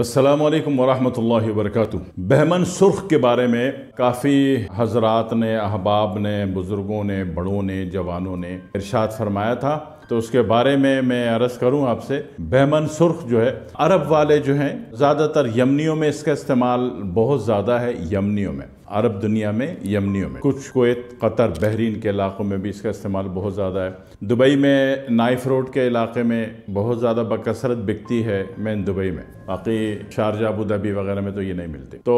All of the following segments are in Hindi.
अल्लाम वरहमल वर्क बहमन सुर्ख के बारे में काफ़ी हजरात ने अहबाब ने बुज़ुर्गों ने बड़ों ने जवानों ने इरशाद फरमाया था तो उसके बारे में मैं अर्ज़ करूँ आपसे बहमन सुर्ख जो है अरब वाले जो हैं ज़्यादातर यमनियों में इसका इस्तेमाल बहुत ज़्यादा है यमनियों में अरब दुनिया में यमनियों में कुछ कोत कतर बहरीन के इलाक़ों में भी इसका इस्तेमाल बहुत ज़्यादा है दुबई में नाइफ रोड के इलाके में बहुत ज़्यादा बकसरत बिकती है मैन दुबई में बाकी शारजा अबू वगैरह में तो ये नहीं मिलती तो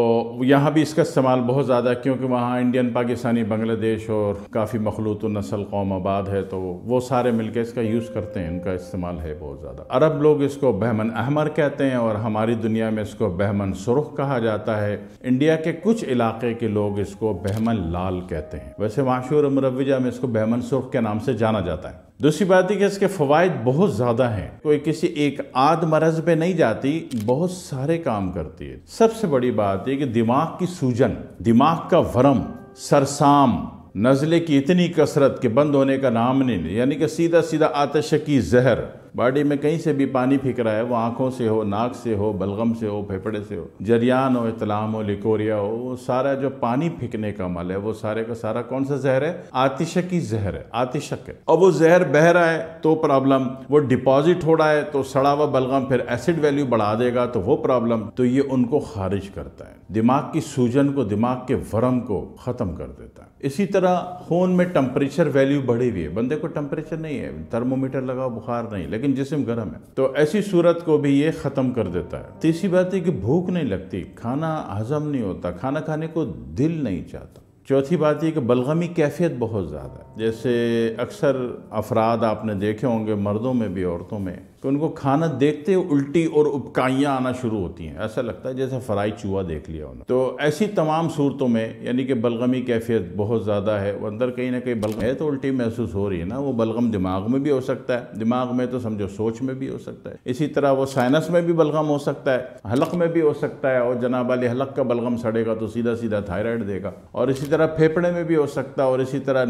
यहाँ भी इसका इस्तेमाल बहुत ज़्यादा है क्योंकि वहाँ इंडियन पाकिस्तानी बांग्लादेश और काफ़ी मखलूत नसल कौम आबाद है तो वो सारे मिलकर इसका यूज़ करते हैं उनका इस्तेमाल है बहुत ज़्यादा अरब लोग इसको बहमन अहमर कहते हैं और हमारी दुनिया में इसको बहमन सुरख कहा जाता है इंडिया के कुछ इलाके के के लोग इसको बहमन लाल कहते हैं वैसे माशूर मुरवजा में इसको बहमन सुर्ख के नाम से जाना जाता है दूसरी बात यह कि इसके फ़वाद बहुत ज़्यादा हैं कोई किसी एक आद मरज पे नहीं जाती बहुत सारे काम करती है सबसे बड़ी बात यह कि दिमाग की सूजन दिमाग का वरम सरसाम नज़ले की इतनी कसरत के बंद होने का नाम नहीं यानी कि सीधा सीधा आतश की जहर बॉडी में कहीं से भी पानी फिक रहा है वो आंखों से हो नाक से हो बलगम से हो फेफड़े से हो जरियान हो इतलाम हो लिकोरिया हो वो सारा जो पानी फिकने का अमल है वो सारे का सारा कौन सा जहर है आतिशक ही जहर है आतिशक है और वो जहर बह रहा है तो प्रॉब्लम वो डिपॉजिट हो रहा है तो सड़ा हुआ बलगम फिर एसिड वैल्यू बढ़ा देगा तो वो प्रॉब्लम तो ये उनको खारिज करता है दिमाग की सूजन को दिमाग के वरम को ख़त्म कर देता है इसी तरह खून में टेम्परेचर वैल्यू बढ़ी हुई है बंदे को टेम्परेचर नहीं है थर्मोमीटर लगाओ बुखार नहीं लेकिन लेकिन जिसम गर्म है तो ऐसी सूरत को भी ये ख़त्म कर देता है तीसरी बात है कि भूख नहीं लगती खाना हजम नहीं होता खाना खाने को दिल नहीं चाहता चौथी बात यह कि बलगमी कैफियत बहुत ज़्यादा है जैसे अक्सर अफराद आपने देखे होंगे मर्दों में भी औरतों में कि उनको खाना देखते उल्टी और उपकाइयाँ आना शुरू होती हैं ऐसा लगता है जैसे फ्राई चूहा देख लिया उन्होंने तो ऐसी तमाम सूरतों में यानी कि बलगमी कैफियत बहुत ज़्यादा है वो अंदर कहीं ना कहीं बलगम है तो उल्टी महसूस हो रही है ना वो बलगम दिमाग में भी हो सकता है दिमाग में तो समझो सोच में भी हो सकता है इसी तरह वो साइनस में भी बलगम हो सकता है हलक में भी हो सकता है और जनाब अली हलक का बलगम सड़ेगा तो सीधा सीधा थायराइड देगा और इसी तरह फेफड़े में भी हो सकता है और इसी तरह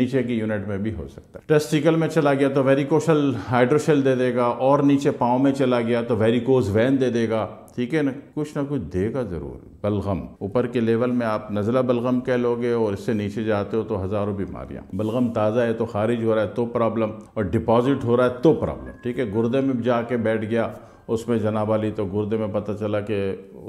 नीचे की यूनिट में भी हो सकता है टेस्टिकल में चला गया तो वेरिकोशल हाइड्रोशेल दे देगा और नीचे पाँव में चला गया तो वेरिकोज वैन दे देगा ठीक है ना कुछ ना कुछ देगा ज़रूर बलगम ऊपर के लेवल में आप नज़ला बलगम कह लोगे और इससे नीचे जाते हो तो हज़ारों बीमारियाँ बलगम ताज़ा है तो खारिज हो रहा है तो प्रॉब्लम और डिपॉजिट हो रहा है तो प्रॉब्लम ठीक है गुर्दे में जाके बैठ गया उसमें जनाब अली तो गुर्दे में पता चला कि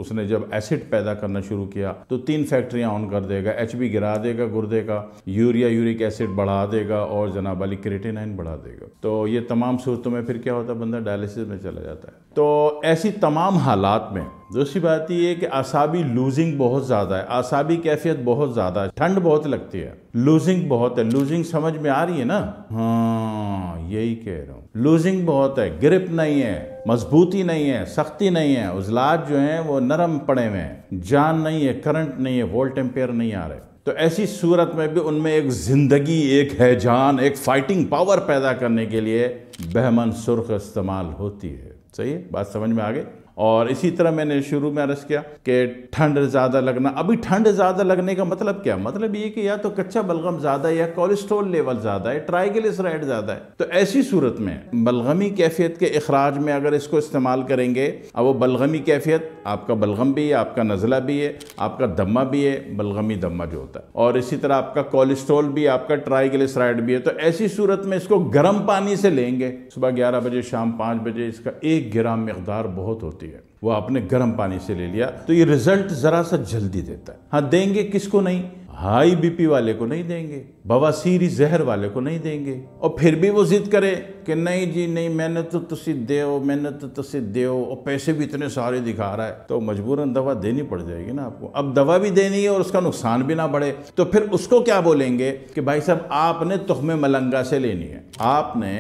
उसने जब एसिड पैदा करना शुरू किया तो तीन फैक्ट्रियाँ ऑन कर देगा एच गिरा देगा गुर्दे का यूरिया यूरिक एसिड बढ़ा देगा और जनाब अली क्रेटेनाइन बढ़ा देगा तो ये तमाम सूरतों में फिर क्या होता है बंदा डायलिसिस में चला जाता है तो ऐसी तमाम हालात में दूसरी बात यह है कि आसाबी लूजिंग बहुत ज़्यादा है आसाबी कैफियत बहुत ज़्यादा है ठंड बहुत लगती है लूजिंग बहुत है लूजिंग समझ में आ रही है ना हाँ यही कह रहा हूँ लूजिंग बहुत है ग्रिप नहीं है मजबूती नहीं है सख्ती नहीं है उजलात जो हैं वो नरम पड़े हुए हैं जान नहीं है करंट नहीं है वोल्ट एम्पेयर नहीं आ रहे तो ऐसी सूरत में भी उनमें एक ज़िंदगी एक है जान एक फाइटिंग पावर पैदा करने के लिए बहमन सुर्ख इस्तेमाल होती है सही है बात समझ में आ गई और इसी तरह मैंने शुरू में अर्ज़ किया कि ठंड ज़्यादा लगना अभी ठंड ज़्यादा लगने का मतलब क्या मतलब ये कि या तो कच्चा बलगम ज़्यादा है या कोलेस्ट्रॉल लेवल ज़्यादा है ट्राइग्लिसराइड ज़्यादा है तो ऐसी सूरत में बलगमी कैफियत के अखराज में अगर इसको इस्तेमाल करेंगे अब वो बलगमी कैफियत आपका बलगम भी है आपका नज़ला भी है आपका दमा भी है बलगमी दमा जो होता है और इसी तरह आपका कोलेस्ट्रॉल भी आपका ट्राइग्लिसराइड भी है तो ऐसी सूरत में इसको गर्म पानी से लेंगे सुबह ग्यारह बजे शाम पाँच बजे इसका एक ग्राम मकदार बहुत होता है होती है वो आपने गर्म पानी से ले लिया तो ये रिजल्ट जरा सा जल्दी देता है हाँ देंगे किसको नहीं हाई बीपी वाले को नहीं देंगे बवासीर जहर वाले को नहीं देंगे और फिर भी वो जिद करे कि नहीं जी नहीं मैंने तो तुसी देओ मैंने तो तुसी देओ और पैसे भी इतने सारे दिखा रहा है तो मजबूरन दवा देनी पड़ जाएगी ना आपको अब दवा भी देनी है और उसका नुकसान भी ना बढ़े तो फिर उसको क्या बोलेंगे कि भाई साहब आपने तुहमे मलंगा से लेनी है आपने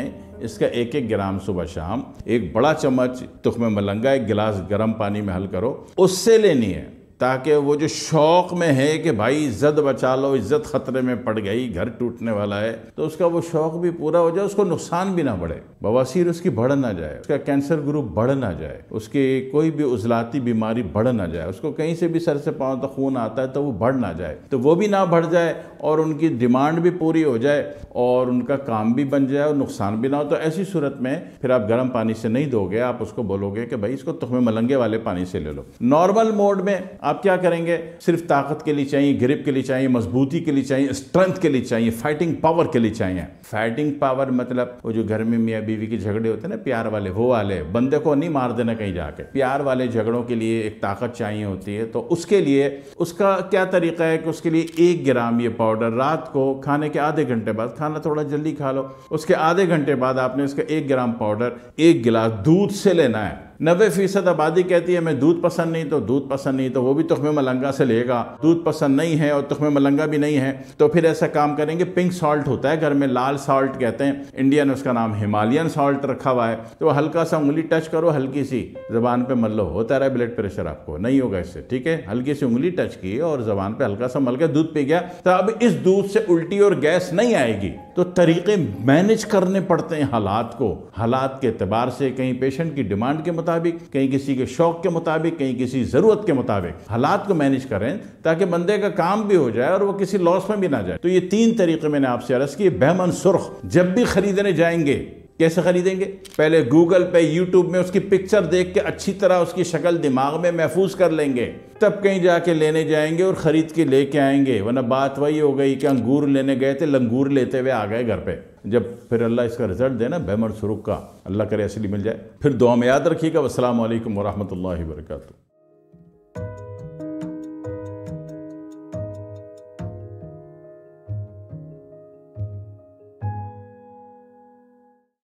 इसका एक एक ग्राम सुबह शाम एक बड़ा चम्मच तुख में मलंगा एक गिलास गर्म पानी में हल करो उससे लेनी है ताकि वो जो शौक़ में है कि भाई इज़्ज़त बचा लो इज़्ज़त ख़तरे में पड़ गई घर टूटने वाला है तो उसका वो शौक़ भी पूरा हो जाए उसको नुकसान भी ना बढ़े बवासीर उसकी बढ़ ना जाए उसका कैंसर ग्रुप बढ़ ना जाए उसकी कोई भी उजलाती बीमारी बढ़ ना जाए उसको कहीं से भी सर से पाँव तक खून आता है तो वो बढ़ ना जाए तो वो भी ना बढ़ जाए और उनकी डिमांड भी पूरी हो जाए और उनका काम भी बन जाए और नुकसान भी ना हो तो ऐसी सूरत में फिर आप गर्म पानी से नहीं दोगे आप उसको बोलोगे कि भाई इसको तुम्हें मलंगे वाले पानी से ले लो नॉर्मल मोड में आप क्या करेंगे सिर्फ ताकत के लिए चाहिए ग्रिप के लिए चाहिए मजबूती के लिए चाहिए स्ट्रेंथ के लिए चाहिए फाइटिंग पावर के लिए चाहिए फाइटिंग पावर मतलब वो जो घर में मियाँ बीवी के झगड़े होते हैं ना प्यार वाले वो वाले बंदे को नहीं मार देना कहीं जाके प्यार वाले झगड़ों के लिए एक ताकत चाहिए होती है तो उसके लिए उसका क्या तरीका है कि उसके लिए एक ग्राम ये पाउडर रात को खाने के आधे घंटे बाद खाना थोड़ा जल्दी खा लो उसके आधे घंटे बाद आपने उसका एक ग्राम पाउडर एक गिलास दूध से लेना है नबे फीसद आबादी कहती है मैं दूध पसंद नहीं तो दूध पसंद नहीं तो वो भी तुखम मलंगा से लेगा दूध पसंद नहीं है और तुखम मलंगा भी नहीं है तो फिर ऐसा काम करेंगे पिंक सॉल्ट होता है घर में लाल सॉल्ट कहते हैं इंडियन उसका नाम हिमालयन सॉल्ट रखा हुआ है तो हल्का सा उंगली टच करो हल्की सी जबान पर मल लो होता रहा ब्लड प्रेशर आपको नहीं होगा इससे ठीक है हल्की सी उंगली टच की और जबान पर हल्का सा मल के दूध पी गया तो अब इस दूध से उल्टी और गैस नहीं आएगी तो तरीके मैनेज करने पड़ते हैं हालात को हालात के अतबार से कहीं पेशेंट की डिमांड के मुताबिक मुताबिक कहीं किसी के शौक के मुताबिक कहीं किसी ज़रूरत के मुताबिक हालात को मैनेज करें ताकि बंदे का काम भी हो जाए और वो किसी लॉस में भी ना जाए तो ये तीन तरीके मैंने आपसे अर्ज किए बहमन सुर्ख जब भी खरीदने जाएंगे कैसे खरीदेंगे पहले गूगल पे यूट्यूब में उसकी पिक्चर देख के अच्छी तरह उसकी शक्ल दिमाग में महफूज कर लेंगे तब कहीं जाके लेने जाएंगे और ख़रीद के लेके आएंगे वरना बात वही हो गई कि अंगूर लेने गए थे लंगूर लेते हुए आ गए घर पे जब फिर अल्लाह इसका रिजल्ट देना बहमर सुरुख का अल्लाह करे असली मिल जाए फिर दुआ में याद रखिएगा वालकम वरहमल वर्का